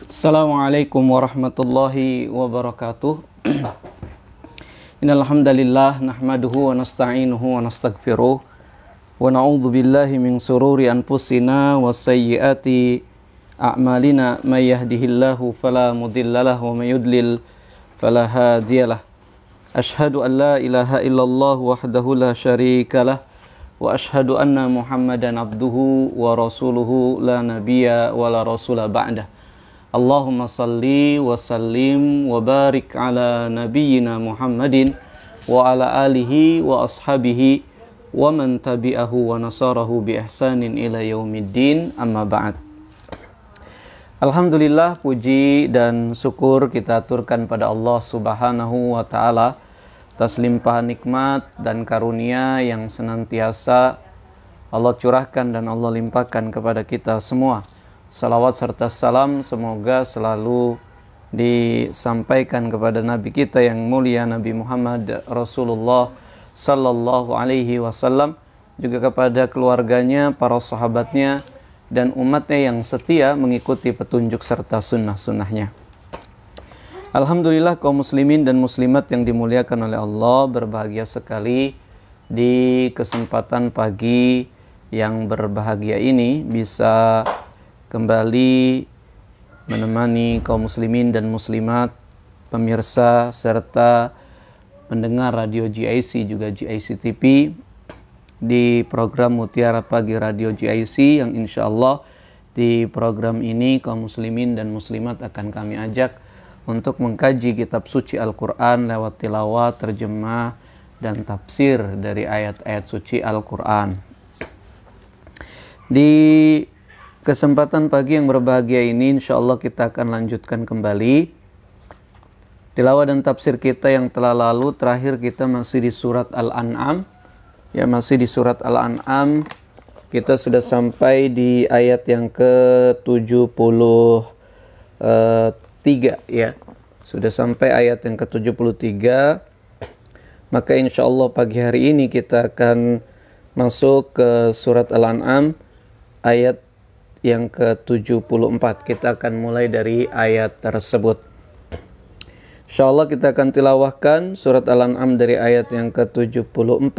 Assalamualaikum warahmatullahi wabarakatuh. Innal hamdalillah nahmaduhu wa nasta'inuhu wa nastaghfiruh wa na'udzu billahi min sururi anfusina wa sayyiati a'malina may yahdihillahu fala mudhillalah wa may yudlil fala hadiyalah. Ashhadu an la ilaha illallah wahdahu la syarikalah wa ashhadu anna Muhammadan abduhu wa rasuluhu la nabiyya wa la rasula ba'dah. Allahumma salli wa sallim wa barik ala nabiyyina Muhammadin wa ala alihi wa ashabihi wa man tabi'ahu wa nasarahu bi ihsanin ila yaumiddin amma ba'd Alhamdulillah puji dan syukur kita aturkan pada Allah Subhanahu wa taala atas limpahan nikmat dan karunia yang senantiasa Allah curahkan dan Allah limpahkan kepada kita semua salawat serta salam semoga selalu disampaikan kepada Nabi kita yang mulia Nabi Muhammad Rasulullah Sallallahu Alaihi Wasallam juga kepada keluarganya, para sahabatnya dan umatnya yang setia mengikuti petunjuk serta sunnah-sunnahnya. Alhamdulillah kaum muslimin dan muslimat yang dimuliakan oleh Allah berbahagia sekali di kesempatan pagi yang berbahagia ini bisa kembali menemani kaum muslimin dan muslimat, pemirsa serta pendengar radio GIC juga GIC TV di program Mutiara Pagi Radio GIC yang insya Allah di program ini kaum muslimin dan muslimat akan kami ajak untuk mengkaji kitab suci Al-Quran lewat tilawah, terjemah, dan tafsir dari ayat-ayat suci Al-Quran. Di Kesempatan pagi yang berbahagia ini insya Allah kita akan lanjutkan kembali Tilawah dan tafsir kita yang telah lalu terakhir kita masih di surat Al-An'am Ya masih di surat Al-An'am Kita sudah sampai di ayat yang ke-73 eh, ya Sudah sampai ayat yang ke-73 Maka insya Allah pagi hari ini kita akan masuk ke surat Al-An'am ayat yang ke-74. Kita akan mulai dari ayat tersebut. Insya Allah kita akan tilawahkan surat Al-An'am dari ayat yang ke-74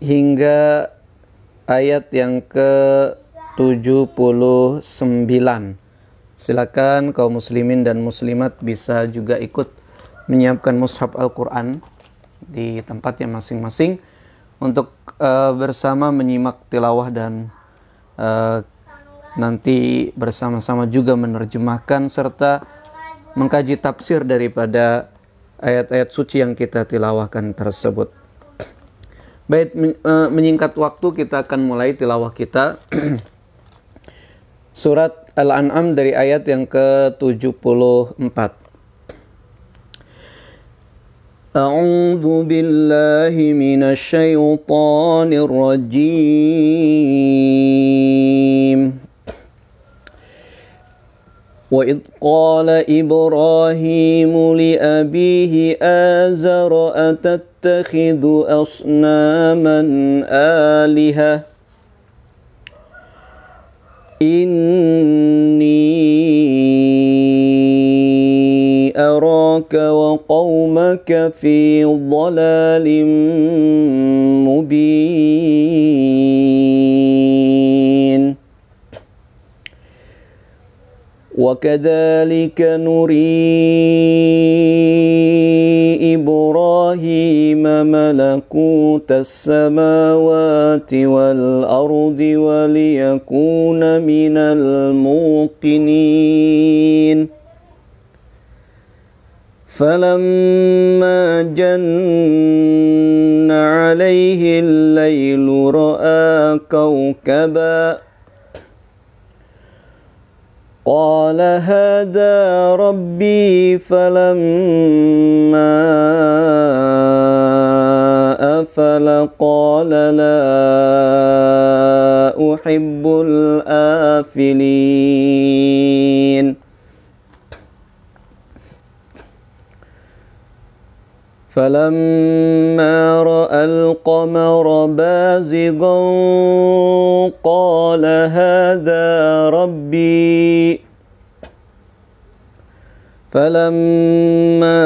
hingga ayat yang ke-79. Silakan kaum muslimin dan muslimat bisa juga ikut menyiapkan mushaf Al-Qur'an di tempatnya masing-masing untuk uh, bersama menyimak tilawah dan Eh, nanti bersama-sama juga menerjemahkan serta mengkaji tafsir daripada ayat-ayat suci yang kita tilawahkan tersebut. Baik, eh, menyingkat waktu kita akan mulai tilawah kita. Surat Al-An'am dari ayat yang ke-74. أعوذ بالله من الشيطان الرجيم وإذ قال إبراهيم لأبيه آزر أتتخذ أصناما آلهة إني أراك وقومك في ضلال مبين وكذلك نري إبراهيم ملكوت السماوات والأرض وليكون من الموقنين فلما جن عليه الليل رأى كوكبا قال هذا ربي فلما أفل قال لا أحب الآفلين فلما راى القمر بازغا قال هذا ربي فلما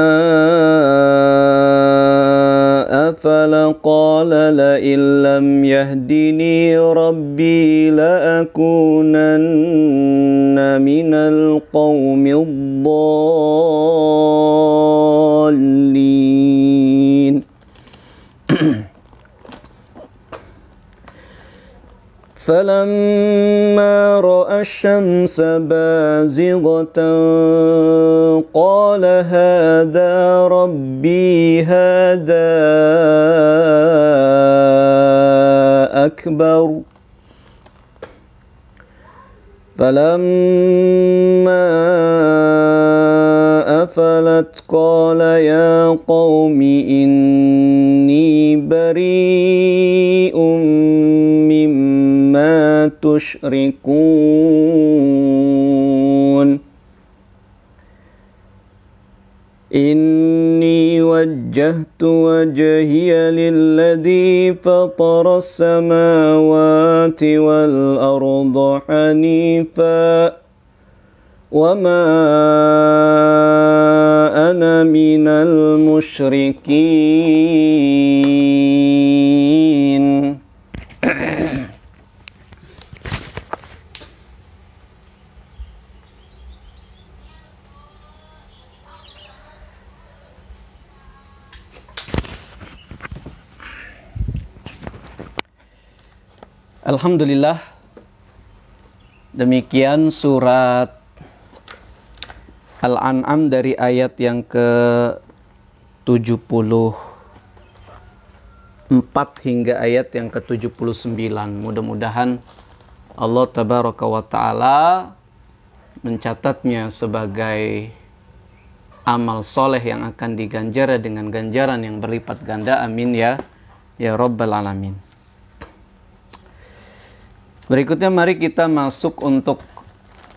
أفل قال لئن لم يهدني ربي لأكونن من القوم الضالين فلما رأى الشمس بازغة قال هذا ربي هذا أكبر فلما أفلت قال يا قوم إني بريء تشركون إني وجهت وجهي للذي فطر السماوات والأرض حنيفا وما أنا من المشركين Alhamdulillah demikian surat Al-An'am dari ayat yang ke 74 hingga ayat yang ke 79 mudah-mudahan Allah tabaraka wa taala mencatatnya sebagai amal soleh yang akan diganjar dengan ganjaran yang berlipat ganda amin ya ya rabbal alamin Berikutnya mari kita masuk untuk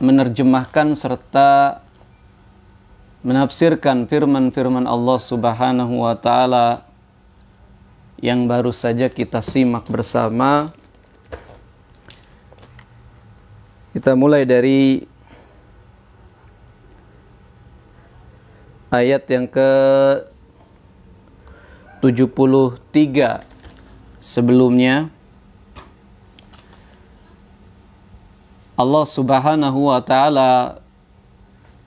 menerjemahkan serta menafsirkan firman-firman Allah Subhanahu wa taala yang baru saja kita simak bersama. Kita mulai dari ayat yang ke 73 sebelumnya Allah Subhanahu wa taala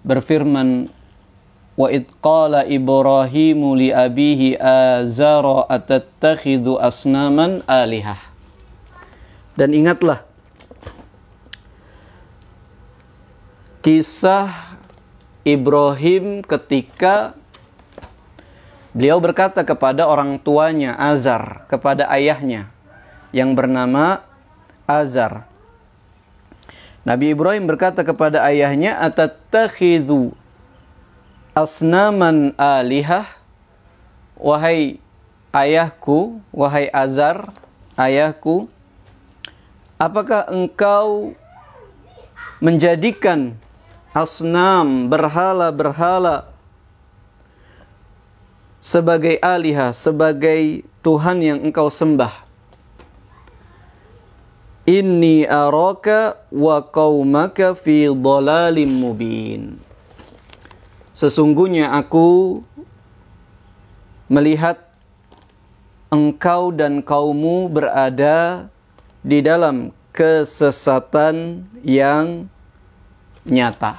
berfirman wa id qala ibrahim li abihi azara atattakhidhu asnaman alihah dan ingatlah kisah Ibrahim ketika beliau berkata kepada orang tuanya Azar, kepada ayahnya yang bernama Azar. Nabi Ibrahim berkata kepada ayahnya, Atattakhidhu asnaman alihah, Wahai ayahku, wahai Azar, ayahku, apakah engkau menjadikan asnam, berhala-berhala, sebagai alihah, sebagai Tuhan yang engkau sembah? Inni araka wa qawmaka fi dhalalim mubin. Sesungguhnya aku melihat engkau dan kaummu berada di dalam kesesatan yang nyata.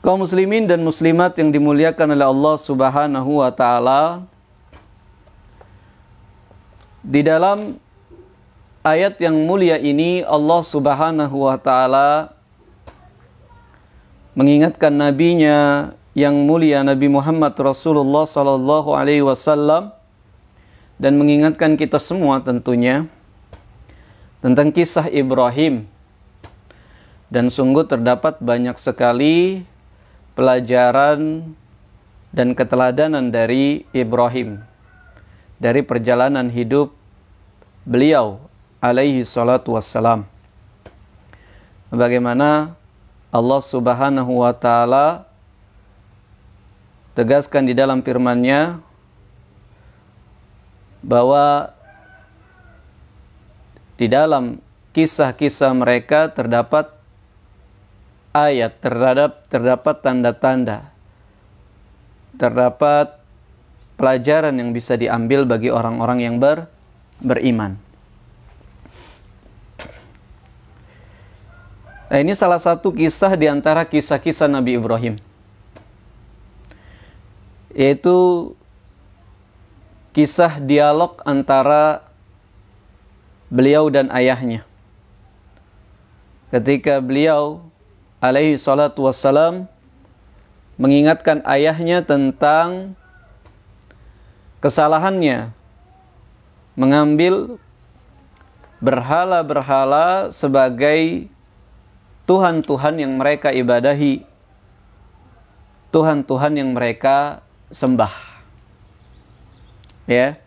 Kaum muslimin dan muslimat yang dimuliakan oleh Allah Subhanahu wa taala, di dalam ayat yang mulia ini Allah Subhanahu wa taala mengingatkan nabinya yang mulia Nabi Muhammad Rasulullah sallallahu alaihi wasallam dan mengingatkan kita semua tentunya tentang kisah Ibrahim. Dan sungguh terdapat banyak sekali pelajaran dan keteladanan dari Ibrahim dari perjalanan hidup beliau alaihi salatu wassalam. Bagaimana Allah Subhanahu wa taala tegaskan di dalam firman-Nya bahwa di dalam kisah-kisah mereka terdapat ayat terhadap terdapat tanda-tanda terdapat pelajaran yang bisa diambil bagi orang-orang yang ber, beriman. Nah, ini salah satu kisah di antara kisah-kisah Nabi Ibrahim. Yaitu kisah dialog antara beliau dan ayahnya. Ketika beliau alaihi salatu wassalam mengingatkan ayahnya tentang kesalahannya mengambil berhala-berhala sebagai tuhan-tuhan yang mereka ibadahi, tuhan-tuhan yang mereka sembah. Ya.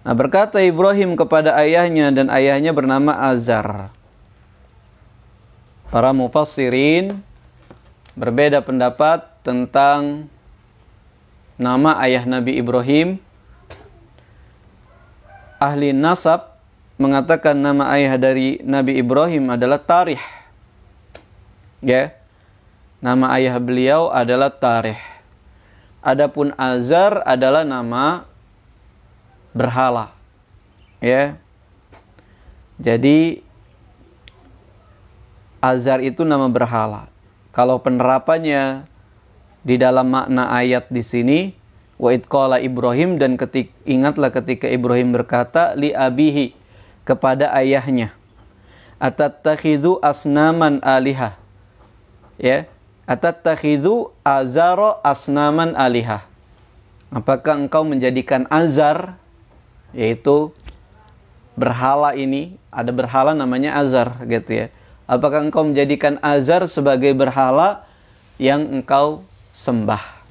Nah, berkata Ibrahim kepada ayahnya dan ayahnya bernama Azar. Para mufassirin berbeda pendapat tentang nama ayah Nabi Ibrahim. Ahli nasab mengatakan nama ayah dari Nabi Ibrahim adalah Tarih. Ya. Nama ayah beliau adalah Tarih. Adapun Azar adalah nama berhala. Ya. Jadi Azar itu nama berhala. Kalau penerapannya di dalam makna ayat di sini wa qala Ibrahim dan ketik, ingatlah ketika Ibrahim berkata li abihi kepada ayahnya atattakhidhu asnaman aliha ya atattakhidhu azara asnaman aliha apakah engkau menjadikan azar yaitu berhala ini ada berhala namanya azar gitu ya Apakah engkau menjadikan Azar sebagai berhala yang engkau sembah?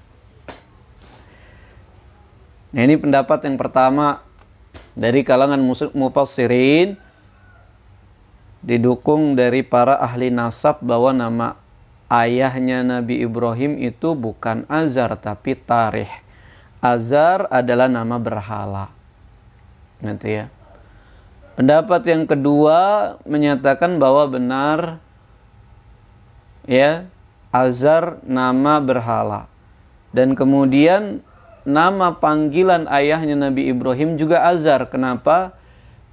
Nah, ini pendapat yang pertama dari kalangan mufassirin didukung dari para ahli nasab bahwa nama ayahnya Nabi Ibrahim itu bukan Azar tapi Tarikh. Azar adalah nama berhala. nanti ya? Pendapat yang kedua menyatakan bahwa benar ya Azar nama berhala. Dan kemudian nama panggilan ayahnya Nabi Ibrahim juga Azar. Kenapa?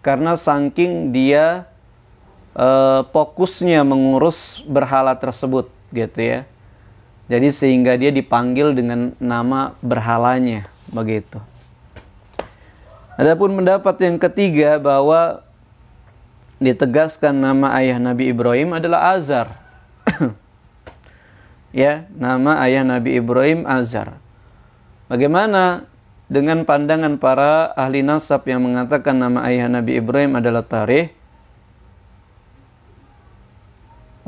Karena saking dia eh, fokusnya mengurus berhala tersebut gitu ya. Jadi sehingga dia dipanggil dengan nama berhalanya begitu. Adapun pendapat yang ketiga bahwa ditegaskan nama ayah Nabi Ibrahim adalah Azar. ya, nama ayah Nabi Ibrahim Azar. Bagaimana dengan pandangan para ahli nasab yang mengatakan nama ayah Nabi Ibrahim adalah Tarikh?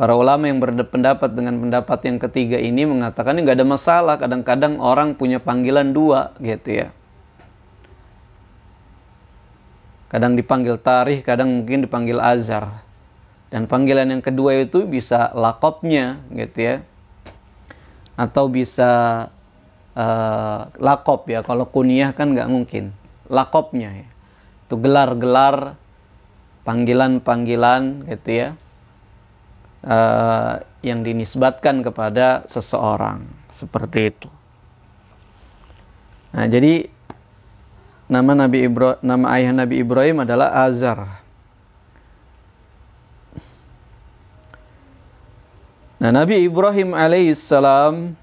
Para ulama yang berpendapat dengan pendapat yang ketiga ini mengatakan nggak ada masalah. Kadang-kadang orang punya panggilan dua gitu ya kadang dipanggil tarikh, kadang mungkin dipanggil azhar. Dan panggilan yang kedua itu bisa lakopnya gitu ya. Atau bisa uh, lakop ya, kalau kunyah kan nggak mungkin. Lakopnya ya. Itu gelar-gelar, panggilan-panggilan gitu ya. Uh, yang dinisbatkan kepada seseorang seperti itu. Nah, jadi nama Nabi Ibra nama ayah Nabi Ibrahim adalah Azar. Nah, Nabi Ibrahim alaihissalam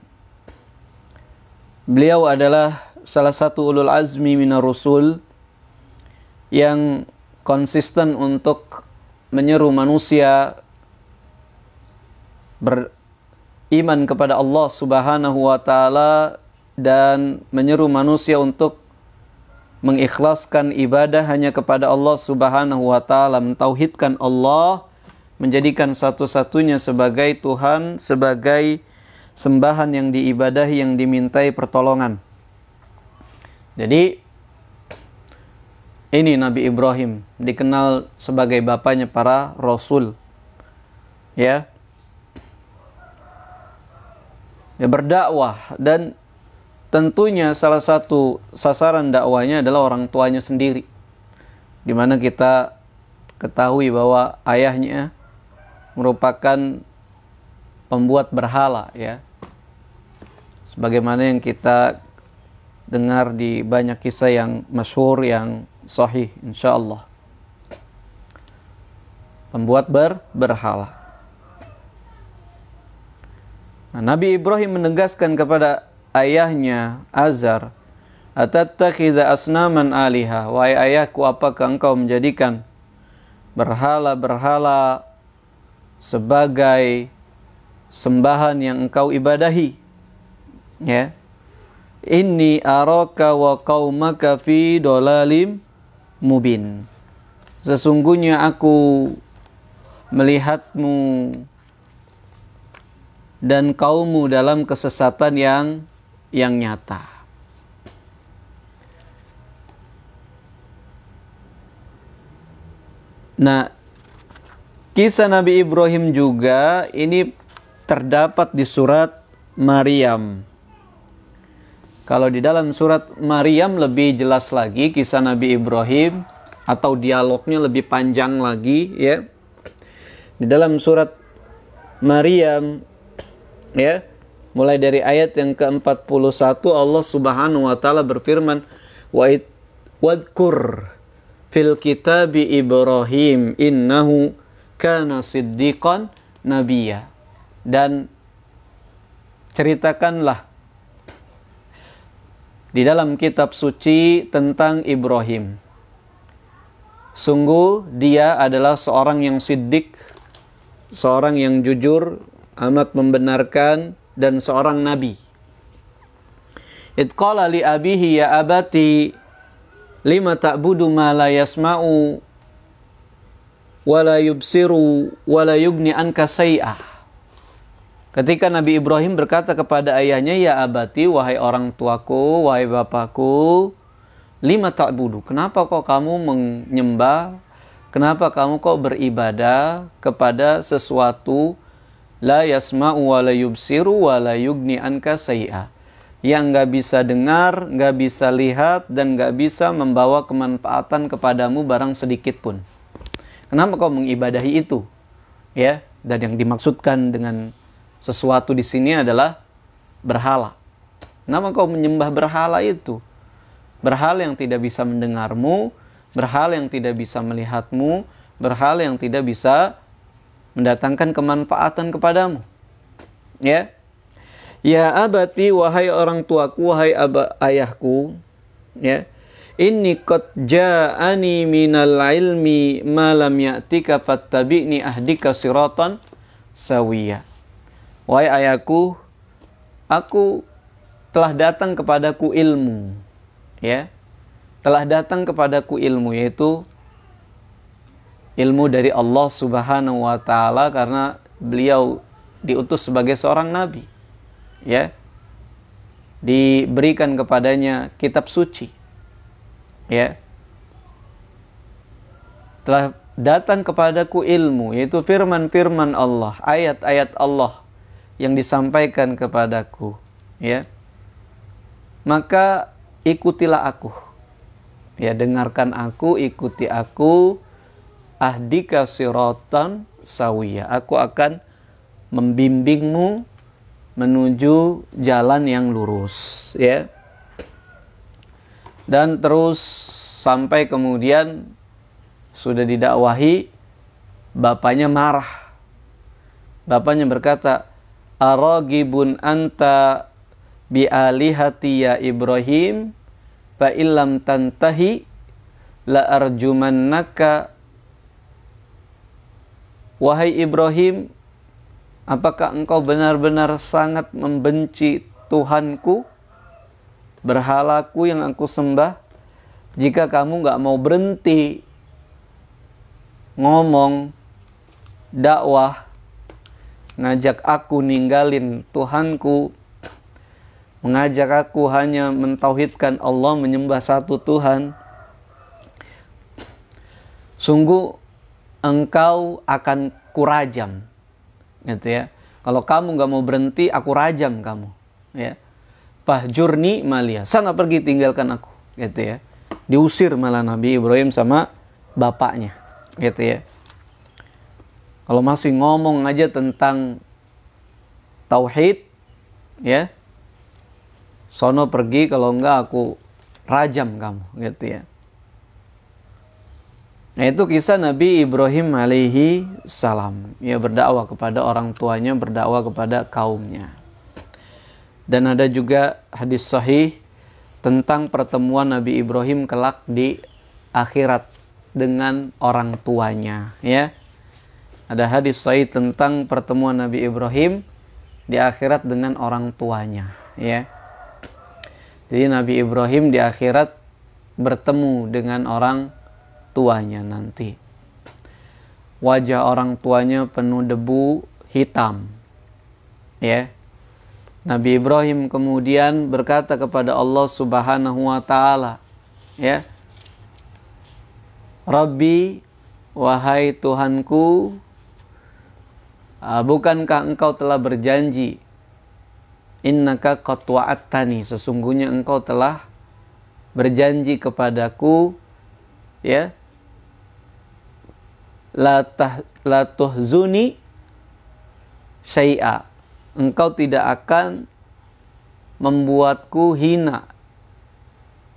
beliau adalah salah satu ulul azmi minar rusul yang konsisten untuk menyeru manusia beriman kepada Allah Subhanahu wa taala dan menyeru manusia untuk mengikhlaskan ibadah hanya kepada Allah Subhanahu wa taala, mentauhidkan Allah, menjadikan satu-satunya sebagai Tuhan, sebagai sembahan yang diibadahi yang dimintai pertolongan. Jadi ini Nabi Ibrahim dikenal sebagai bapaknya para rasul. Ya. Ya berdakwah dan tentunya salah satu sasaran dakwahnya adalah orang tuanya sendiri. Di mana kita ketahui bahwa ayahnya merupakan pembuat berhala ya. Sebagaimana yang kita dengar di banyak kisah yang masyhur yang sahih insyaallah. Pembuat ber berhala. Nah, Nabi Ibrahim menegaskan kepada ayahnya Azar, Atattakhidha asnaman aliha, wahai ayahku apakah engkau menjadikan berhala-berhala sebagai sembahan yang engkau ibadahi? Ya. Inni araka wa qaumaka fi dolalim mubin. Sesungguhnya aku melihatmu dan kaummu dalam kesesatan yang yang nyata. Nah, kisah Nabi Ibrahim juga ini terdapat di surat Maryam. Kalau di dalam surat Maryam lebih jelas lagi kisah Nabi Ibrahim atau dialognya lebih panjang lagi ya. Di dalam surat Maryam ya Mulai dari ayat yang ke-41 Allah Subhanahu wa taala berfirman, "Wa wadkur fil kitabi Ibrahim innahu kana siddiqan nabiyya." Dan ceritakanlah di dalam kitab suci tentang Ibrahim. Sungguh dia adalah seorang yang sidik, seorang yang jujur, amat membenarkan, dan seorang nabi. Itqala li abihi ya abati lima ta'budu ma la yasma'u wa la yubsiru wa la yugni anka say'ah. Ketika Nabi Ibrahim berkata kepada ayahnya, Ya abati, wahai orang tuaku, wahai bapakku, lima tak budu. Kenapa kok kamu menyembah? Kenapa kamu kok beribadah kepada sesuatu la yasma'u wa la yubsiru wa la yugni anka sayi'a yang nggak bisa dengar, nggak bisa lihat, dan nggak bisa membawa kemanfaatan kepadamu barang sedikit pun. Kenapa kau mengibadahi itu? Ya, dan yang dimaksudkan dengan sesuatu di sini adalah berhala. Kenapa kau menyembah berhala itu? Berhala yang tidak bisa mendengarmu, berhala yang tidak bisa melihatmu, berhala yang tidak bisa mendatangkan kemanfaatan kepadamu. Ya. Ya abati wahai orang tuaku wahai aba, ayahku ya. kotja qad ja'ani minal ilmi ma lam ya'tika fattabi'ni ahdika siratan sawiya. Wahai ayahku, aku telah datang kepadaku ilmu. Ya. Telah datang kepadaku ilmu yaitu ilmu dari Allah Subhanahu wa taala karena beliau diutus sebagai seorang nabi. Ya. Diberikan kepadanya kitab suci. Ya. Telah datang kepadaku ilmu yaitu firman-firman Allah, ayat-ayat Allah yang disampaikan kepadaku, ya. Maka ikutilah aku. Ya, dengarkan aku, ikuti aku ahdika siratan sawiya. Aku akan membimbingmu menuju jalan yang lurus, ya. Dan terus sampai kemudian sudah didakwahi bapaknya marah. Bapaknya berkata, "Aragibun anta bi alihati ya Ibrahim fa illam tantahi la arjumannaka Wahai Ibrahim, apakah engkau benar-benar sangat membenci Tuhanku, berhalaku yang aku sembah? Jika kamu nggak mau berhenti ngomong, dakwah, ngajak aku ninggalin Tuhanku, mengajak aku hanya mentauhidkan Allah, menyembah satu Tuhan. Sungguh engkau akan kurajam. Gitu ya. Kalau kamu nggak mau berhenti, aku rajam kamu. Ya. Pahjurni malia. Sana pergi tinggalkan aku. Gitu ya. Diusir malah Nabi Ibrahim sama bapaknya. Gitu ya. Kalau masih ngomong aja tentang tauhid, ya, sono pergi kalau enggak aku rajam kamu, gitu ya. Nah itu kisah Nabi Ibrahim alaihi salam. ia berdakwah kepada orang tuanya, berdakwah kepada kaumnya. Dan ada juga hadis sahih tentang pertemuan Nabi Ibrahim kelak di akhirat dengan orang tuanya. Ya, ada hadis sahih tentang pertemuan Nabi Ibrahim di akhirat dengan orang tuanya. Ya, jadi Nabi Ibrahim di akhirat bertemu dengan orang tuanya nanti. Wajah orang tuanya penuh debu hitam. Ya. Nabi Ibrahim kemudian berkata kepada Allah Subhanahu wa taala, ya. Rabbi wahai Tuhanku, ah, bukankah engkau telah berjanji innaka qad tani, sesungguhnya engkau telah berjanji kepadaku ya la, tuhzuni syai'a. Engkau tidak akan membuatku hina.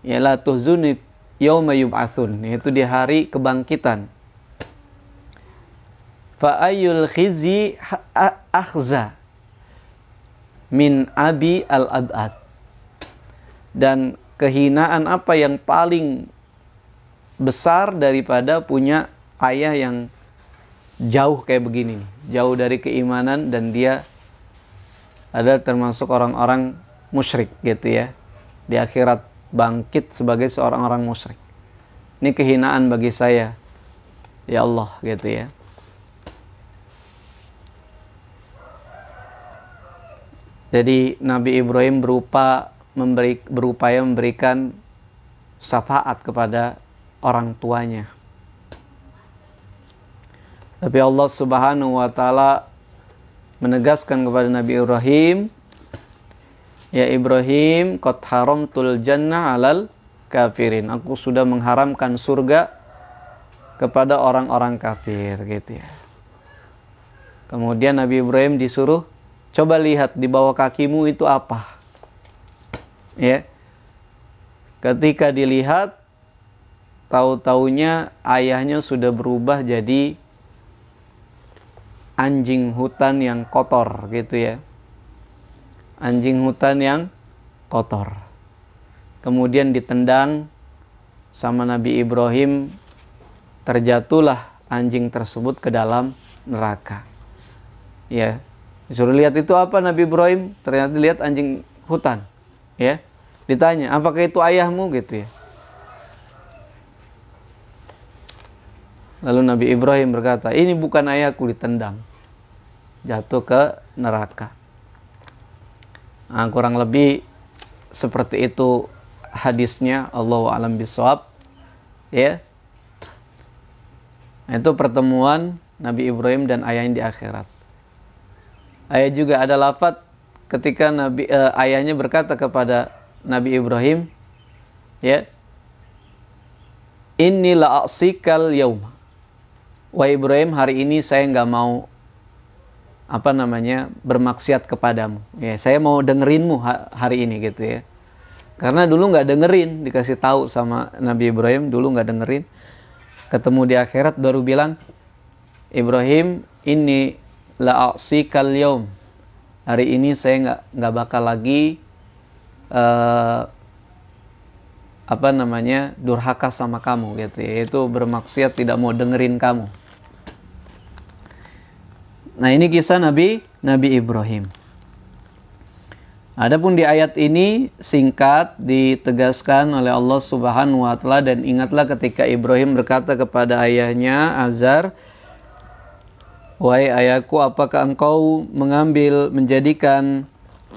Ya la tuhzuni yauma yub'atsun, yaitu di hari kebangkitan. Fa ayyul khizi akhza min abi al-ab'ad. Dan kehinaan apa yang paling besar daripada punya ayah yang jauh kayak begini jauh dari keimanan dan dia ada termasuk orang-orang musyrik gitu ya. Di akhirat bangkit sebagai seorang orang musyrik. Ini kehinaan bagi saya. Ya Allah gitu ya. Jadi Nabi Ibrahim berupa memberi, berupaya memberikan syafaat kepada orang tuanya. Tapi Allah Subhanahu wa taala menegaskan kepada Nabi Ibrahim, "Ya Ibrahim, qad haramtul jannah 'alal kafirin." Aku sudah mengharamkan surga kepada orang-orang kafir gitu ya. Kemudian Nabi Ibrahim disuruh, "Coba lihat di bawah kakimu itu apa?" Ya. Ketika dilihat, tahu-taunya ayahnya sudah berubah jadi anjing hutan yang kotor gitu ya. Anjing hutan yang kotor. Kemudian ditendang sama Nabi Ibrahim terjatuhlah anjing tersebut ke dalam neraka. Ya. Disuruh lihat itu apa Nabi Ibrahim? Ternyata lihat anjing hutan. Ya. Ditanya, "Apakah itu ayahmu?" gitu ya. Lalu Nabi Ibrahim berkata, "Ini bukan ayahku ditendang." jatuh ke neraka. Nah, kurang lebih seperti itu hadisnya Allah alam bisawab ya nah, itu pertemuan Nabi Ibrahim dan ayahnya di akhirat ayah juga ada lafat ketika Nabi eh, ayahnya berkata kepada Nabi Ibrahim ya inilah aksikal yauma wa Ibrahim hari ini saya nggak mau apa namanya bermaksiat kepadamu ya saya mau dengerinmu hari ini gitu ya karena dulu nggak dengerin dikasih tahu sama Nabi Ibrahim dulu nggak dengerin ketemu di akhirat baru bilang Ibrahim ini la kal hari ini saya nggak nggak bakal lagi uh, apa namanya durhaka sama kamu gitu ya itu bermaksiat tidak mau dengerin kamu Nah, ini kisah Nabi Nabi Ibrahim. Adapun di ayat ini singkat ditegaskan oleh Allah Subhanahu wa taala dan ingatlah ketika Ibrahim berkata kepada ayahnya Azar, "Wahai ayahku, apakah engkau mengambil menjadikan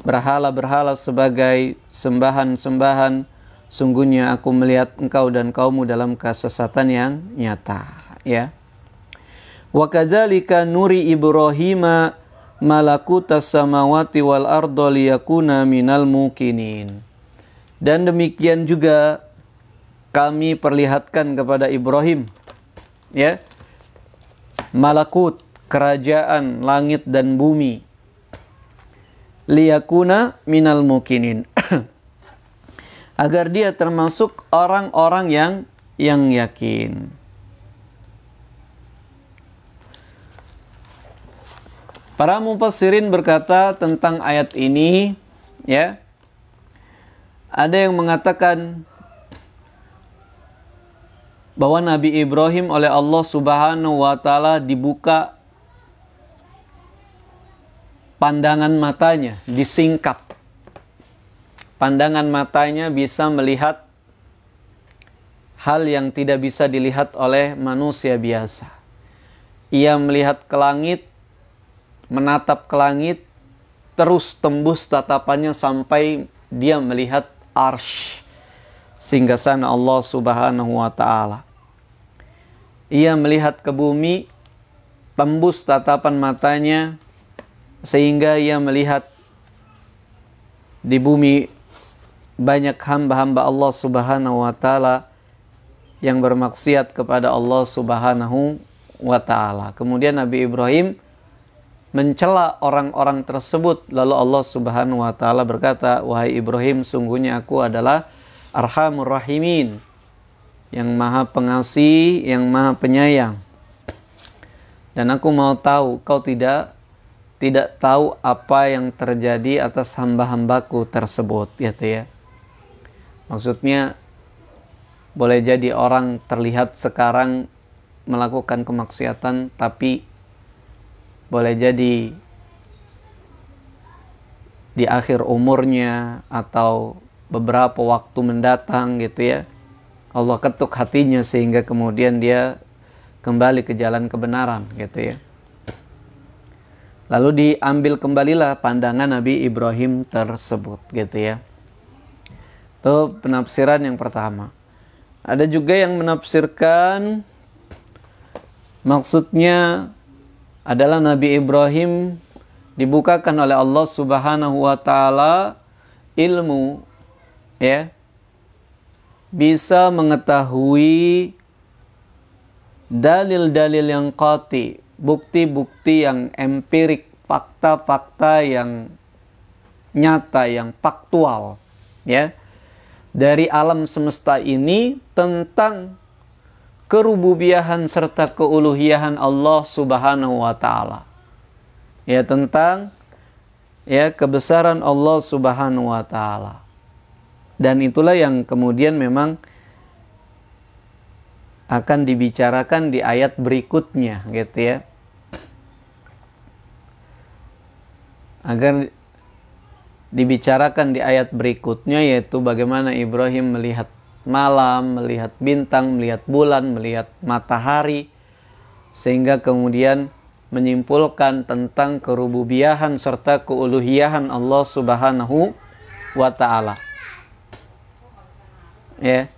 berhala-berhala sebagai sembahan-sembahan? Sungguhnya aku melihat engkau dan kaummu dalam kesesatan yang nyata." Ya. Wa kadzalika nuri Ibrahim malakutas samawati wal ardo liyakuna minal mukinin. Dan demikian juga kami perlihatkan kepada Ibrahim ya malakut kerajaan langit dan bumi liyakuna minal mukinin agar dia termasuk orang-orang yang yang yakin. Para mufassirin berkata tentang ayat ini, ya. Ada yang mengatakan bahwa Nabi Ibrahim oleh Allah Subhanahu wa taala dibuka pandangan matanya, disingkap. Pandangan matanya bisa melihat hal yang tidak bisa dilihat oleh manusia biasa. Ia melihat ke langit menatap ke langit, terus tembus tatapannya sampai dia melihat arsh, sehingga sana Allah subhanahu wa ta'ala. Ia melihat ke bumi, tembus tatapan matanya, sehingga ia melihat di bumi banyak hamba-hamba Allah subhanahu wa ta'ala yang bermaksiat kepada Allah subhanahu wa ta'ala. Kemudian Nabi Ibrahim mencela orang-orang tersebut. Lalu Allah Subhanahu wa taala berkata, "Wahai Ibrahim, sungguhnya aku adalah Arhamur Rahimin." Yang Maha Pengasih, yang Maha Penyayang. Dan aku mau tahu kau tidak tidak tahu apa yang terjadi atas hamba-hambaku tersebut, gitu ya. Maksudnya boleh jadi orang terlihat sekarang melakukan kemaksiatan tapi boleh jadi di akhir umurnya atau beberapa waktu mendatang gitu ya Allah ketuk hatinya sehingga kemudian dia kembali ke jalan kebenaran gitu ya lalu diambil kembalilah pandangan Nabi Ibrahim tersebut gitu ya itu penafsiran yang pertama ada juga yang menafsirkan maksudnya adalah Nabi Ibrahim dibukakan oleh Allah Subhanahu wa taala ilmu ya bisa mengetahui dalil-dalil yang qati, bukti-bukti yang empirik, fakta-fakta yang nyata, yang faktual ya dari alam semesta ini tentang kerububiahan serta keuluhiahan Allah Subhanahu wa taala. Ya tentang ya kebesaran Allah Subhanahu wa taala. Dan itulah yang kemudian memang akan dibicarakan di ayat berikutnya gitu ya. Agar dibicarakan di ayat berikutnya yaitu bagaimana Ibrahim melihat malam, melihat bintang, melihat bulan, melihat matahari, sehingga kemudian menyimpulkan tentang kerububiahan serta keuluhiyahan Allah Subhanahu wa taala. Ya.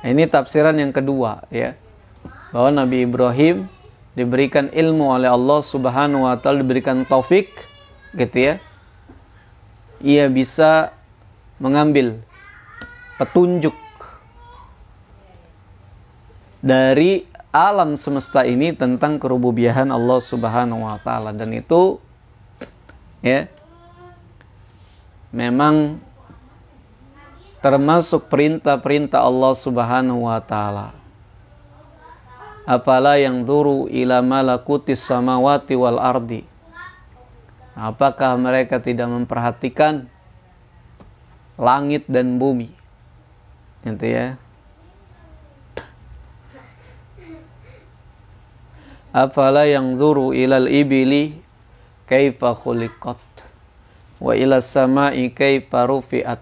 Ini tafsiran yang kedua ya. Bahwa Nabi Ibrahim diberikan ilmu oleh Allah Subhanahu wa taala diberikan taufik gitu ya. Ia bisa mengambil petunjuk dari alam semesta ini tentang kerububiahan Allah Subhanahu wa taala dan itu ya memang termasuk perintah-perintah Allah Subhanahu wa taala. Apalah yang duru ila malakutis samawati wal ardi. Apakah mereka tidak memperhatikan langit dan bumi? Gitu ya afala yang zuru ilal ibili kaifa khuliqat wa ilal sama'i kaifa rufi'at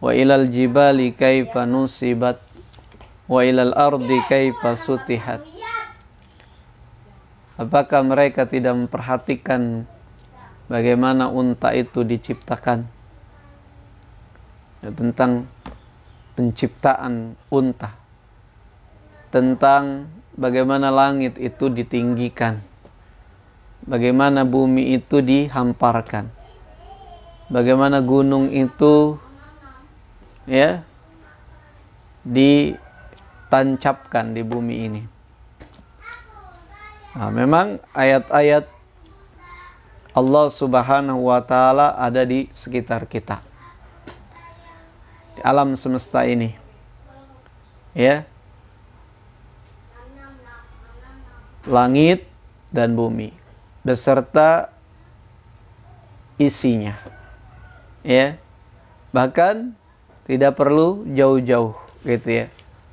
wa ilal jibali kaifa nusibat wa ilal ardi kaifa sutihat apakah mereka tidak memperhatikan bagaimana unta itu diciptakan ya, tentang penciptaan unta tentang bagaimana langit itu ditinggikan, bagaimana bumi itu dihamparkan, bagaimana gunung itu ya ditancapkan di bumi ini. Nah, memang ayat-ayat Allah Subhanahu wa taala ada di sekitar kita. Di alam semesta ini. Ya. langit dan bumi beserta isinya. Ya. Bahkan tidak perlu jauh-jauh gitu ya.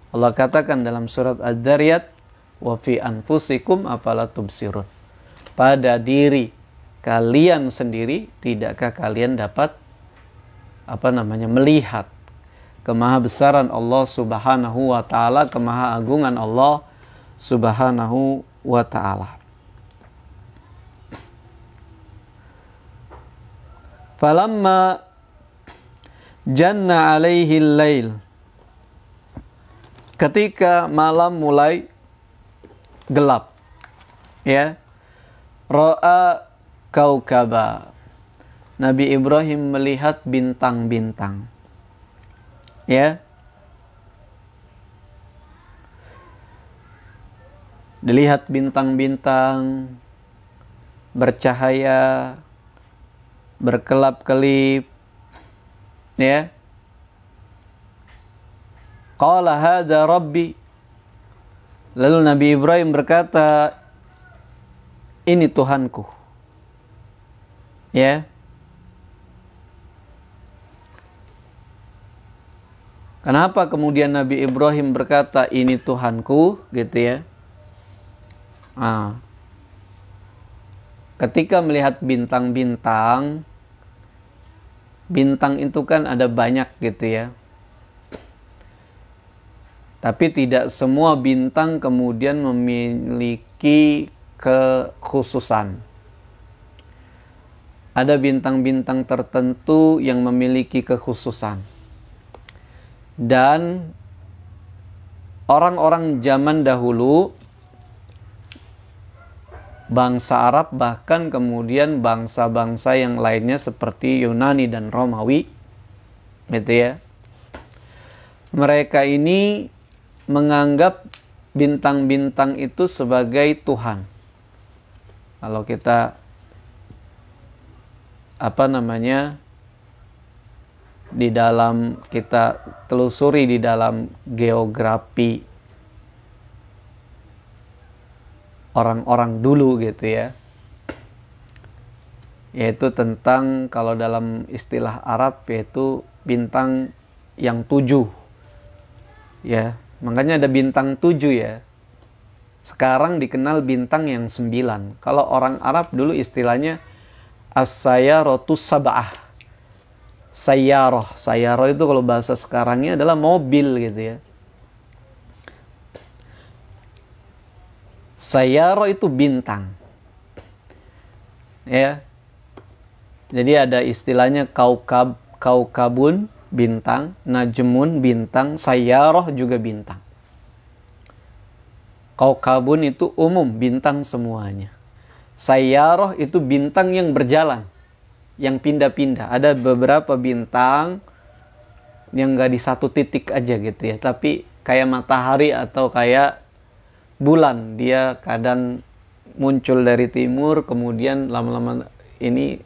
Allah katakan dalam surat Ad-Dariyat, "Wa fi anfusikum afala tubsirun." Pada diri kalian sendiri tidakkah kalian dapat apa namanya melihat kemahabesaran Allah Subhanahu wa taala, kemahagungan Allah Subhanahu wa ta'ala. Falamma janna alaihi lail. Ketika malam mulai gelap. Ya. Ra'a kaukaba. Nabi Ibrahim melihat bintang-bintang. Ya. dilihat bintang-bintang bercahaya berkelap-kelip ya qala hadza rabbi lalu nabi Ibrahim berkata ini Tuhanku ya Kenapa kemudian Nabi Ibrahim berkata ini Tuhanku gitu ya? Ah, Ketika melihat bintang-bintang, bintang itu kan ada banyak gitu ya. Tapi tidak semua bintang kemudian memiliki kekhususan. Ada bintang-bintang tertentu yang memiliki kekhususan. Dan orang-orang zaman dahulu bangsa Arab bahkan kemudian bangsa-bangsa yang lainnya seperti Yunani dan Romawi gitu ya mereka ini menganggap bintang-bintang itu sebagai Tuhan kalau kita apa namanya di dalam kita telusuri di dalam geografi orang-orang dulu gitu ya yaitu tentang kalau dalam istilah Arab yaitu bintang yang tujuh ya makanya ada bintang tujuh ya sekarang dikenal bintang yang sembilan kalau orang Arab dulu istilahnya as-sayarotus sabah sayaroh sayaroh itu kalau bahasa sekarangnya adalah mobil gitu ya Sayaro itu bintang. Ya. Jadi ada istilahnya kaukab, kaukabun bintang, najmun bintang, sayaroh juga bintang. Kaukabun itu umum bintang semuanya. Sayaroh itu bintang yang berjalan, yang pindah-pindah. Ada beberapa bintang yang nggak di satu titik aja gitu ya, tapi kayak matahari atau kayak bulan dia kadang muncul dari timur kemudian lama-lama ini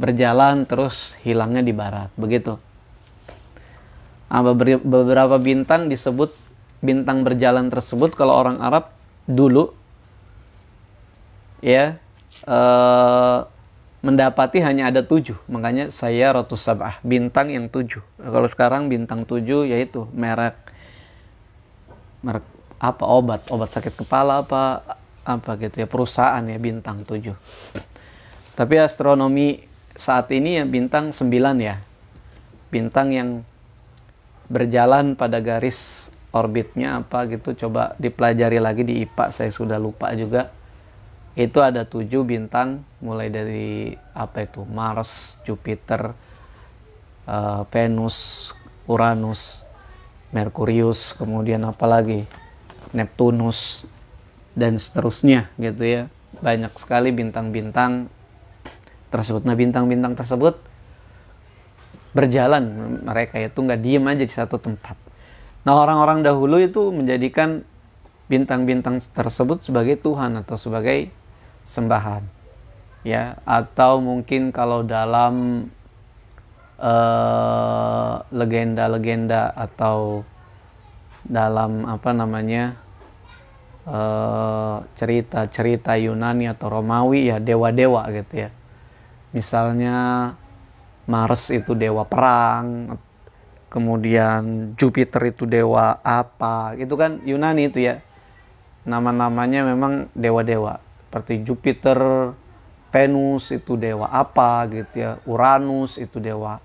berjalan terus hilangnya di barat begitu nah, beberapa bintang disebut bintang berjalan tersebut kalau orang Arab dulu ya eh, mendapati hanya ada tujuh makanya saya rotus sabah bintang yang tujuh kalau sekarang bintang tujuh yaitu merek merek apa obat obat sakit kepala apa apa gitu ya perusahaan ya bintang 7 tapi astronomi saat ini ya bintang 9 ya bintang yang berjalan pada garis orbitnya apa gitu coba dipelajari lagi di IPA saya sudah lupa juga itu ada tujuh bintang mulai dari apa itu Mars, Jupiter, eh, Venus, Uranus, Merkurius, kemudian apa lagi? Neptunus dan seterusnya gitu ya banyak sekali bintang-bintang tersebut nah bintang-bintang tersebut berjalan mereka itu nggak diem aja di satu tempat nah orang-orang dahulu itu menjadikan bintang-bintang tersebut sebagai Tuhan atau sebagai sembahan ya atau mungkin kalau dalam eh, legenda-legenda uh, atau dalam apa namanya cerita-cerita eh, uh, Yunani atau Romawi ya dewa-dewa gitu ya. Misalnya Mars itu dewa perang, kemudian Jupiter itu dewa apa, gitu kan Yunani itu ya. Nama-namanya memang dewa-dewa. Seperti Jupiter, Venus itu dewa apa gitu ya, Uranus itu dewa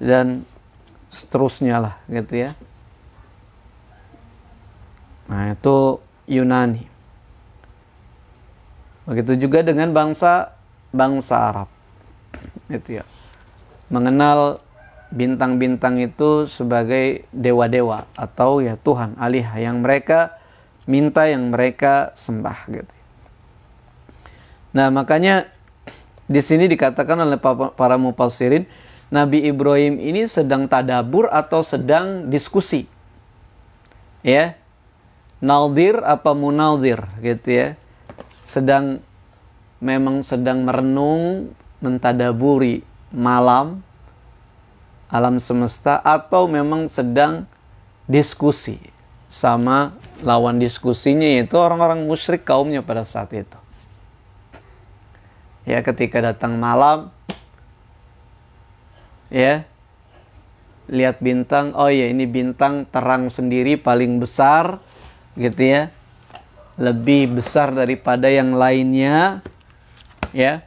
dan seterusnya lah gitu ya. Nah, itu Yunani. Begitu juga dengan bangsa bangsa Arab. Itu ya. Mengenal bintang-bintang itu sebagai dewa-dewa atau ya Tuhan alih yang mereka minta yang mereka sembah gitu. Nah, makanya di sini dikatakan oleh para mufassirin Nabi Ibrahim ini sedang tadabur atau sedang diskusi. Ya, Naldir apa munaldir gitu ya. Sedang memang sedang merenung mentadaburi malam alam semesta atau memang sedang diskusi sama lawan diskusinya yaitu orang-orang musyrik kaumnya pada saat itu. Ya ketika datang malam ya lihat bintang, oh ya ini bintang terang sendiri paling besar gitu ya lebih besar daripada yang lainnya ya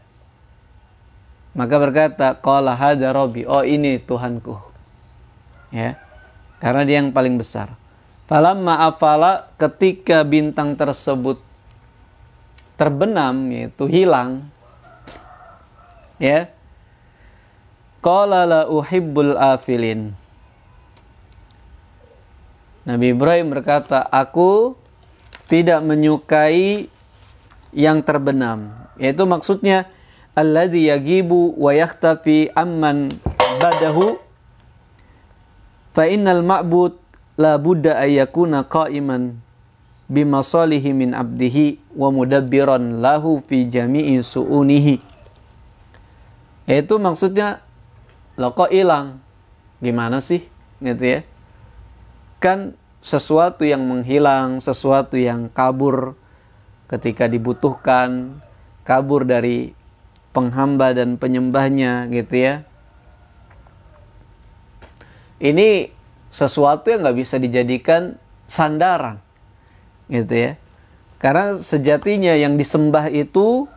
maka berkata qala hadza rabbi oh ini Tuhanku ya karena dia yang paling besar falamma afala ketika bintang tersebut terbenam yaitu hilang ya qala la uhibbul afilin Nabi Ibrahim berkata, "Aku tidak menyukai yang terbenam." Yaitu maksudnya allazi yagibu wa yakhtafi amman badahu fa innal ma'bud la budda ayyakuna qa'iman bimasalihi min abdihi wa mudabbiran lahu fi jami'i su'unihi. Yaitu maksudnya lo kok hilang? Gimana sih? Gitu ya mengingatkan sesuatu yang menghilang, sesuatu yang kabur ketika dibutuhkan, kabur dari penghamba dan penyembahnya gitu ya. Ini sesuatu yang nggak bisa dijadikan sandaran gitu ya. Karena sejatinya yang disembah itu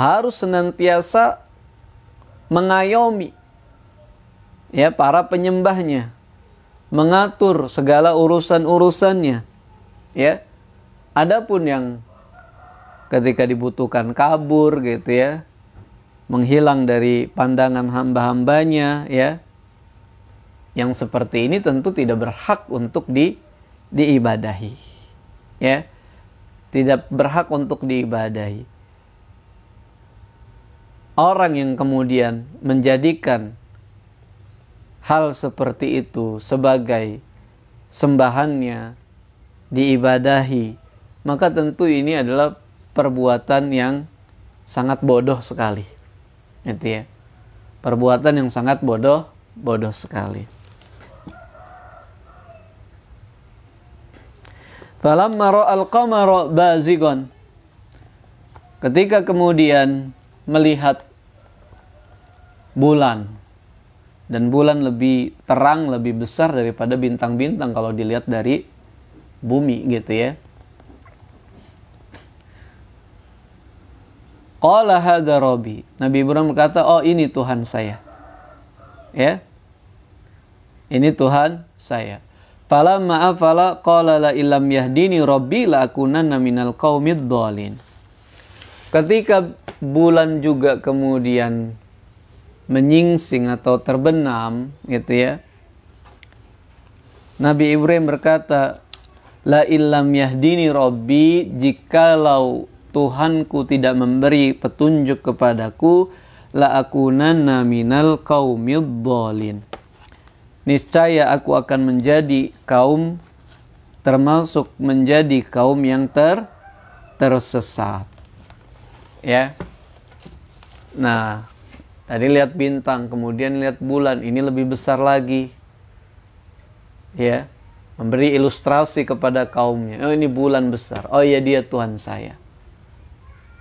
harus senantiasa mengayomi ya para penyembahnya mengatur segala urusan-urusannya. Ya. Adapun yang ketika dibutuhkan kabur gitu ya, menghilang dari pandangan hamba-hambanya ya. Yang seperti ini tentu tidak berhak untuk di diibadahi. Ya. Tidak berhak untuk diibadahi orang yang kemudian menjadikan hal seperti itu sebagai sembahannya diibadahi, maka tentu ini adalah perbuatan yang sangat bodoh sekali. Itu ya. Perbuatan yang sangat bodoh, bodoh sekali. Falamma al bazigon. Ketika kemudian melihat bulan dan bulan lebih terang lebih besar daripada bintang-bintang kalau dilihat dari bumi gitu ya Qala hadza Robi. Nabi Ibrahim berkata, "Oh, ini Tuhan saya." Ya. Ini Tuhan saya. Fala ma'afala qala la ilam yahdini Robi la akunanna minal qaumid Ketika bulan juga kemudian menyingsing atau terbenam gitu ya. Nabi Ibrahim berkata, La illam yahdini Robbi jikalau Tuhanku tidak memberi petunjuk kepadaku la akunanna minal qaumidh Niscaya aku akan menjadi kaum termasuk menjadi kaum yang ter tersesat. Ya. Nah, Tadi lihat bintang, kemudian lihat bulan, ini lebih besar lagi. Ya, memberi ilustrasi kepada kaumnya. Oh, ini bulan besar. Oh ya dia Tuhan saya.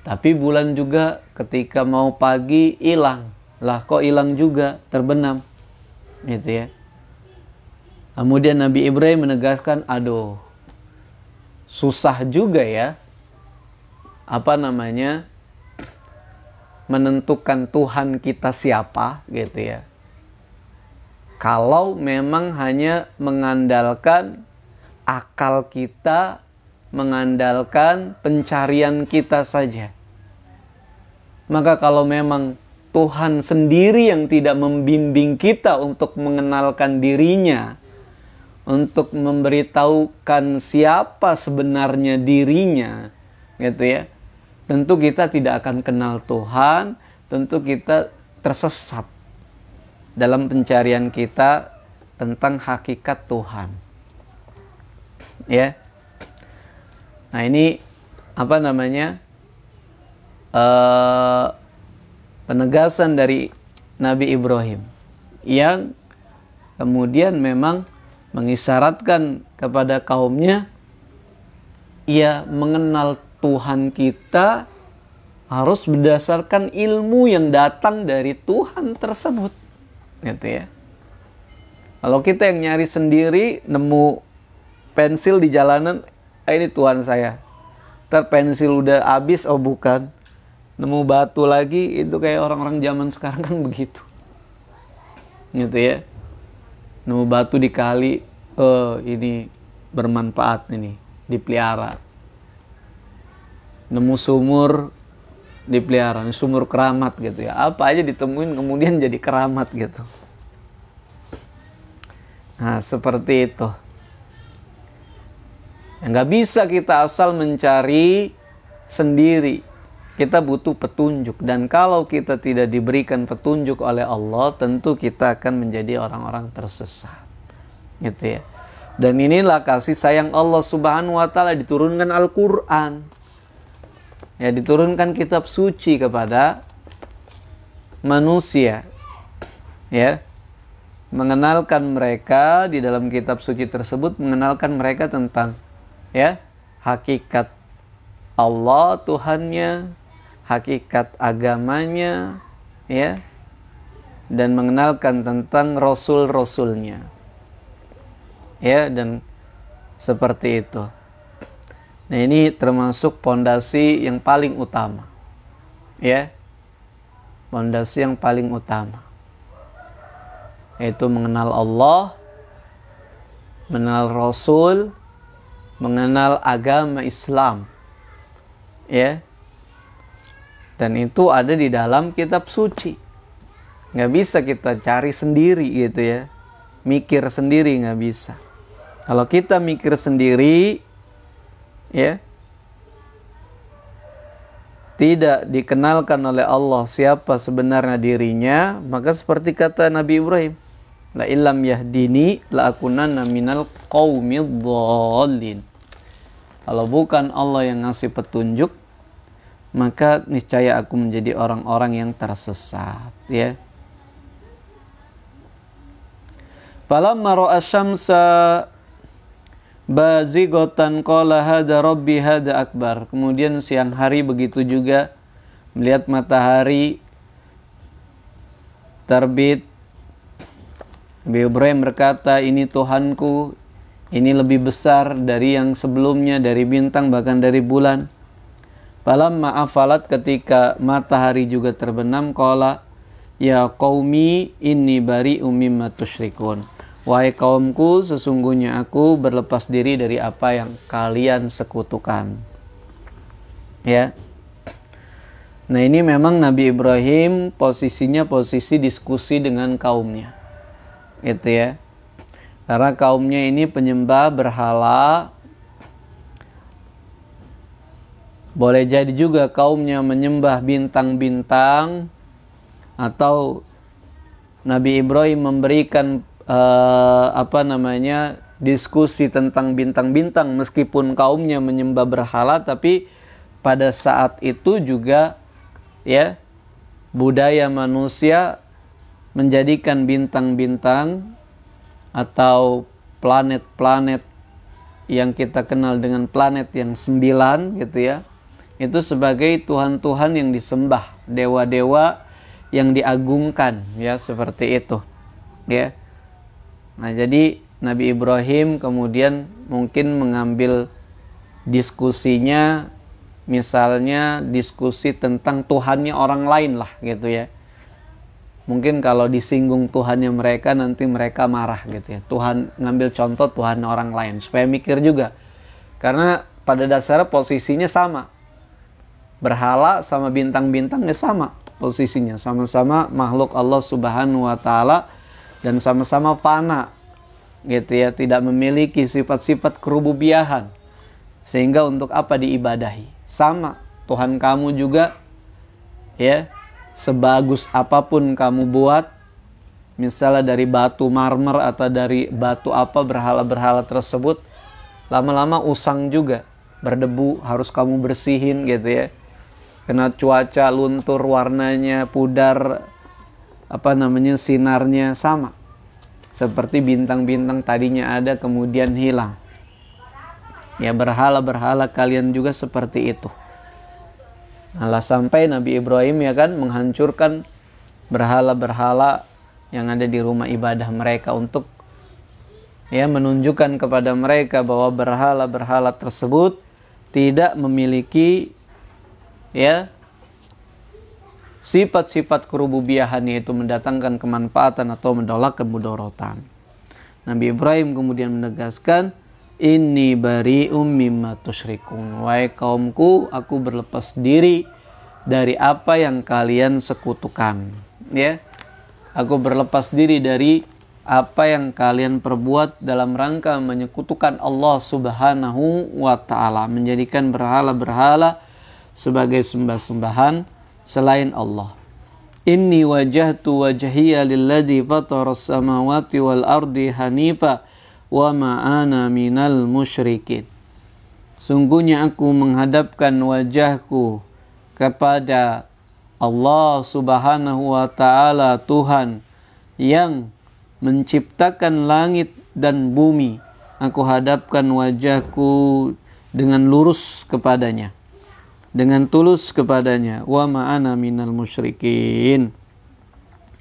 Tapi bulan juga ketika mau pagi hilang. Lah kok hilang juga, terbenam. Gitu ya. Kemudian Nabi Ibrahim menegaskan, aduh, susah juga ya. Apa namanya? menentukan Tuhan kita siapa gitu ya. Kalau memang hanya mengandalkan akal kita, mengandalkan pencarian kita saja. Maka kalau memang Tuhan sendiri yang tidak membimbing kita untuk mengenalkan dirinya, untuk memberitahukan siapa sebenarnya dirinya, gitu ya tentu kita tidak akan kenal Tuhan, tentu kita tersesat dalam pencarian kita tentang hakikat Tuhan. Ya. Nah, ini apa namanya? Eh, penegasan dari Nabi Ibrahim yang kemudian memang mengisyaratkan kepada kaumnya ia mengenal Tuhan kita harus berdasarkan ilmu yang datang dari Tuhan tersebut. Gitu ya. Kalau kita yang nyari sendiri, nemu pensil di jalanan, eh, ini Tuhan saya. Ntar pensil udah habis, oh bukan. Nemu batu lagi, itu kayak orang-orang zaman sekarang kan begitu. Gitu ya. Nemu batu di kali, eh, oh, ini bermanfaat ini, dipelihara nemu sumur di dipelihara sumur keramat gitu ya apa aja ditemuin kemudian jadi keramat gitu nah seperti itu nggak bisa kita asal mencari sendiri kita butuh petunjuk dan kalau kita tidak diberikan petunjuk oleh Allah tentu kita akan menjadi orang-orang tersesat gitu ya dan inilah kasih sayang Allah subhanahu wa ta'ala diturunkan Al-Quran ya diturunkan kitab suci kepada manusia ya mengenalkan mereka di dalam kitab suci tersebut mengenalkan mereka tentang ya hakikat Allah Tuhannya hakikat agamanya ya dan mengenalkan tentang rasul-rasulnya ya dan seperti itu Nah, ini termasuk pondasi yang paling utama. Ya. Pondasi yang paling utama. Yaitu mengenal Allah, mengenal Rasul, mengenal agama Islam. Ya. Dan itu ada di dalam kitab suci. Nggak bisa kita cari sendiri gitu ya. Mikir sendiri nggak bisa. Kalau kita mikir sendiri, ya tidak dikenalkan oleh Allah siapa sebenarnya dirinya, maka seperti kata Nabi Ibrahim, la ilam yahdini la akunanna minal Kalau bukan Allah yang ngasih petunjuk, maka niscaya aku menjadi orang-orang yang tersesat, ya. Falamma ra'a syamsa bazigotan qala hada rabbi hada akbar. Kemudian siang hari begitu juga melihat matahari terbit. Nabi Ibrahim berkata, ini Tuhanku, ini lebih besar dari yang sebelumnya, dari bintang, bahkan dari bulan. Palam ma'afalat ketika matahari juga terbenam, kola, ya qaumi ini bari umim matusrikon. Wahai kaumku, sesungguhnya aku berlepas diri dari apa yang kalian sekutukan. Ya. Nah, ini memang Nabi Ibrahim posisinya posisi diskusi dengan kaumnya. itu ya. Karena kaumnya ini penyembah berhala Boleh jadi juga kaumnya menyembah bintang-bintang atau Nabi Ibrahim memberikan Eh, apa namanya diskusi tentang bintang-bintang meskipun kaumnya menyembah berhala tapi pada saat itu juga ya budaya manusia menjadikan bintang-bintang atau planet-planet yang kita kenal dengan planet yang sembilan gitu ya itu sebagai tuhan-tuhan yang disembah dewa-dewa yang diagungkan ya seperti itu ya Nah, jadi Nabi Ibrahim kemudian mungkin mengambil diskusinya misalnya diskusi tentang Tuhannya orang lain lah gitu ya. Mungkin kalau disinggung Tuhannya mereka nanti mereka marah gitu ya. Tuhan ngambil contoh Tuhan orang lain supaya mikir juga. Karena pada dasarnya posisinya sama. Berhala sama bintang-bintangnya sama posisinya. Sama-sama makhluk Allah Subhanahu wa taala dan sama-sama fana gitu ya tidak memiliki sifat-sifat kerububiahan sehingga untuk apa diibadahi sama Tuhan kamu juga ya sebagus apapun kamu buat misalnya dari batu marmer atau dari batu apa berhala-berhala tersebut lama-lama usang juga berdebu harus kamu bersihin gitu ya kena cuaca luntur warnanya pudar apa namanya sinarnya sama seperti bintang-bintang tadinya ada kemudian hilang ya berhala-berhala kalian juga seperti itu Allah sampai Nabi Ibrahim ya kan menghancurkan berhala-berhala yang ada di rumah ibadah mereka untuk ya menunjukkan kepada mereka bahwa berhala-berhala tersebut tidak memiliki ya sifat-sifat kerububiahannya itu mendatangkan kemanfaatan atau mendolak kemudorotan. Nabi Ibrahim kemudian menegaskan, ini bari ummi matusrikun, Wahai kaumku, aku berlepas diri dari apa yang kalian sekutukan. Ya, aku berlepas diri dari apa yang kalian perbuat dalam rangka menyekutukan Allah Subhanahu wa taala, menjadikan berhala-berhala sebagai sembah-sembahan selain Allah. Inni wajahtu wajhiya lilladhi fatara samawati wal ardi hanifa wa ma'ana minal musyrikin. Sungguhnya aku menghadapkan wajahku kepada Allah Subhanahu wa taala Tuhan yang menciptakan langit dan bumi. Aku hadapkan wajahku dengan lurus kepadanya dengan tulus kepadanya wa ma'ana minal musyrikin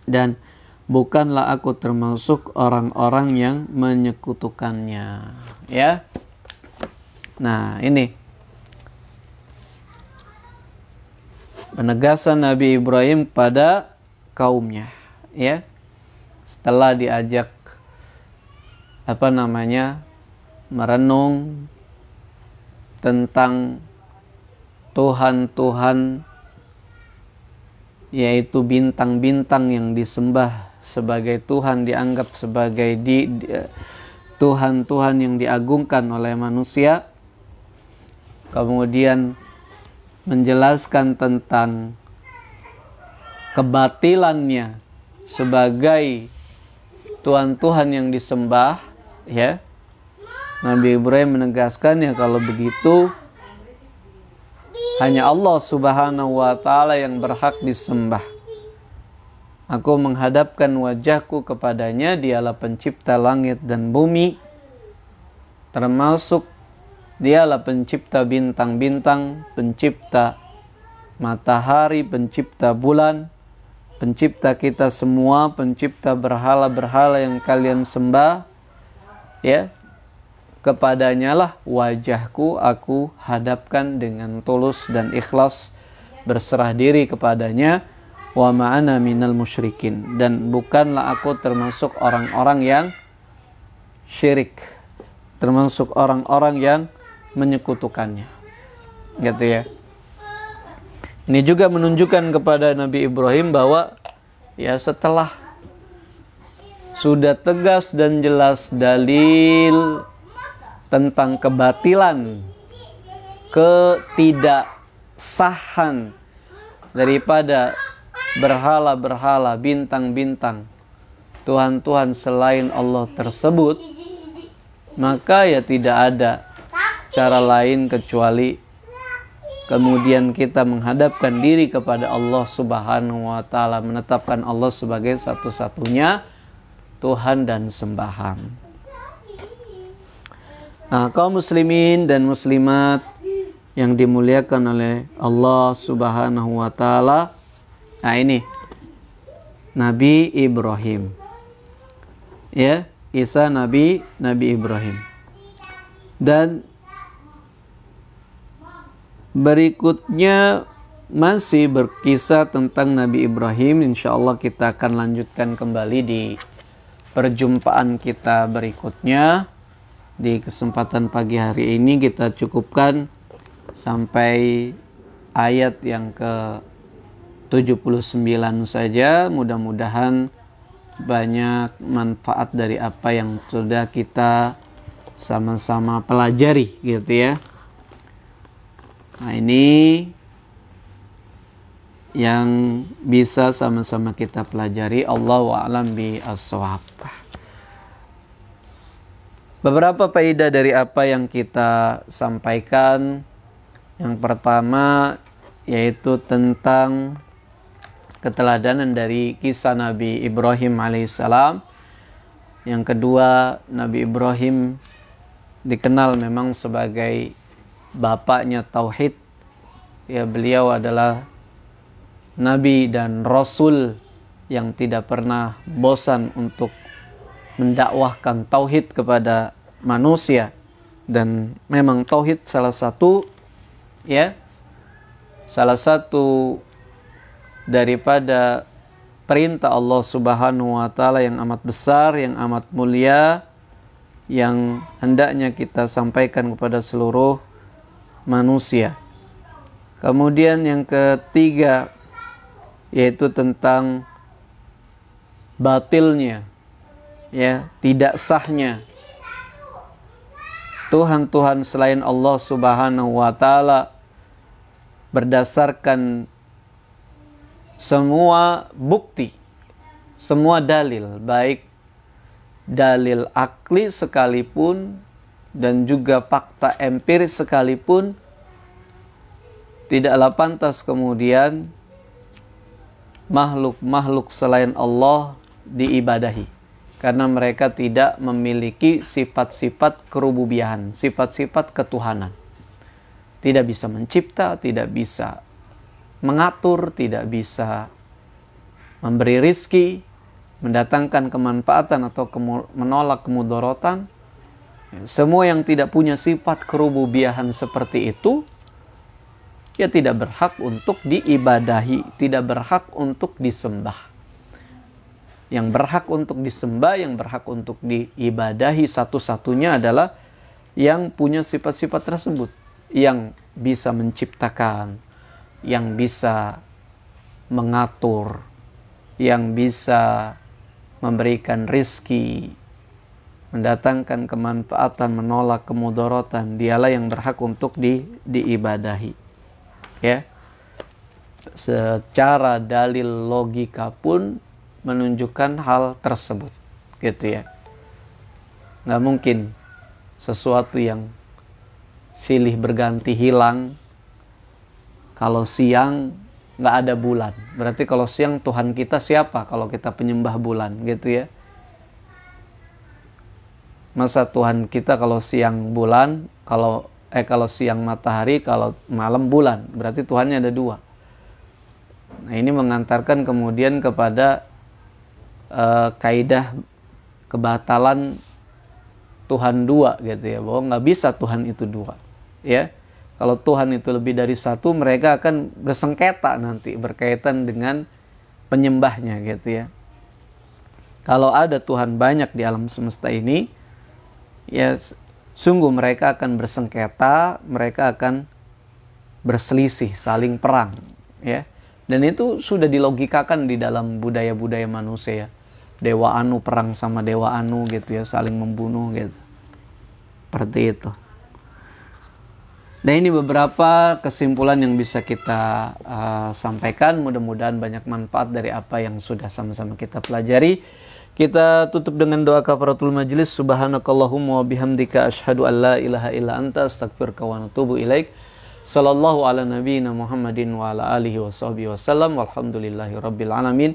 dan bukanlah aku termasuk orang-orang yang menyekutukannya ya nah ini penegasan Nabi Ibrahim pada kaumnya ya setelah diajak apa namanya merenung tentang Tuhan-Tuhan yaitu bintang-bintang yang disembah sebagai Tuhan dianggap sebagai di, eh, Tuhan-Tuhan yang diagungkan oleh manusia kemudian menjelaskan tentang kebatilannya sebagai Tuhan-Tuhan yang disembah ya Nabi Ibrahim menegaskan ya kalau begitu hanya Allah Subhanahu wa taala yang berhak disembah. Aku menghadapkan wajahku kepadanya, dialah pencipta langit dan bumi, termasuk dialah pencipta bintang-bintang, pencipta matahari, pencipta bulan, pencipta kita semua, pencipta berhala-berhala yang kalian sembah, ya, Kepadanya lah wajahku aku hadapkan dengan tulus dan ikhlas berserah diri kepadanya wa ma'ana minal musyrikin dan bukanlah aku termasuk orang-orang yang syirik termasuk orang-orang yang menyekutukannya gitu ya ini juga menunjukkan kepada Nabi Ibrahim bahwa ya setelah sudah tegas dan jelas dalil tentang kebatilan ketidaksahan daripada berhala-berhala bintang-bintang Tuhan-Tuhan selain Allah tersebut maka ya tidak ada cara lain kecuali kemudian kita menghadapkan diri kepada Allah Subhanahu wa taala menetapkan Allah sebagai satu-satunya Tuhan dan sembahan. Nah, kaum muslimin dan muslimat yang dimuliakan oleh Allah Subhanahu wa taala. Nah, ini Nabi Ibrahim. Ya, Isa Nabi Nabi Ibrahim. Dan berikutnya masih berkisah tentang Nabi Ibrahim. Insya Allah kita akan lanjutkan kembali di perjumpaan kita berikutnya di kesempatan pagi hari ini kita cukupkan sampai ayat yang ke 79 saja mudah-mudahan banyak manfaat dari apa yang sudah kita sama-sama pelajari gitu ya nah ini yang bisa sama-sama kita pelajari Allah wa bi aswabah Beberapa faedah dari apa yang kita sampaikan. Yang pertama yaitu tentang keteladanan dari kisah Nabi Ibrahim alaihissalam. Yang kedua, Nabi Ibrahim dikenal memang sebagai bapaknya tauhid. Ya, beliau adalah nabi dan rasul yang tidak pernah bosan untuk mendakwahkan tauhid kepada manusia dan memang tauhid salah satu ya salah satu daripada perintah Allah Subhanahu wa taala yang amat besar, yang amat mulia yang hendaknya kita sampaikan kepada seluruh manusia. Kemudian yang ketiga yaitu tentang batilnya ya tidak sahnya Tuhan-Tuhan selain Allah Subhanahu wa taala berdasarkan semua bukti, semua dalil, baik dalil akli sekalipun dan juga fakta empiris sekalipun tidaklah pantas kemudian makhluk-makhluk selain Allah diibadahi karena mereka tidak memiliki sifat-sifat kerububiahan, sifat-sifat ketuhanan. Tidak bisa mencipta, tidak bisa mengatur, tidak bisa memberi rizki, mendatangkan kemanfaatan atau menolak kemudorotan. Semua yang tidak punya sifat kerububiahan seperti itu, ya tidak berhak untuk diibadahi, tidak berhak untuk disembah yang berhak untuk disembah, yang berhak untuk diibadahi satu-satunya adalah yang punya sifat-sifat tersebut, yang bisa menciptakan, yang bisa mengatur, yang bisa memberikan rizki, mendatangkan kemanfaatan, menolak kemudorotan, dialah yang berhak untuk di, diibadahi. Ya. Secara dalil logika pun menunjukkan hal tersebut gitu ya nggak mungkin sesuatu yang silih berganti hilang kalau siang nggak ada bulan berarti kalau siang Tuhan kita siapa kalau kita penyembah bulan gitu ya masa Tuhan kita kalau siang bulan kalau eh kalau siang matahari kalau malam bulan berarti Tuhannya ada dua Nah, ini mengantarkan kemudian kepada uh, kaidah kebatalan Tuhan dua gitu ya bahwa nggak bisa Tuhan itu dua ya kalau Tuhan itu lebih dari satu mereka akan bersengketa nanti berkaitan dengan penyembahnya gitu ya kalau ada Tuhan banyak di alam semesta ini ya sungguh mereka akan bersengketa mereka akan berselisih saling perang ya dan itu sudah dilogikakan di dalam budaya-budaya manusia dewa anu perang sama dewa anu gitu ya saling membunuh gitu seperti itu nah ini beberapa kesimpulan yang bisa kita uh, sampaikan mudah-mudahan banyak manfaat dari apa yang sudah sama-sama kita pelajari kita tutup dengan doa kafaratul Majlis subhanakallahumma wa bihamdika asyhadu an la ilaha illa anta astaghfiruka wa atubu ilaik sallallahu ala nabiyina muhammadin wa ala alihi wa sahbihi wasallam walhamdulillahi rabbil alamin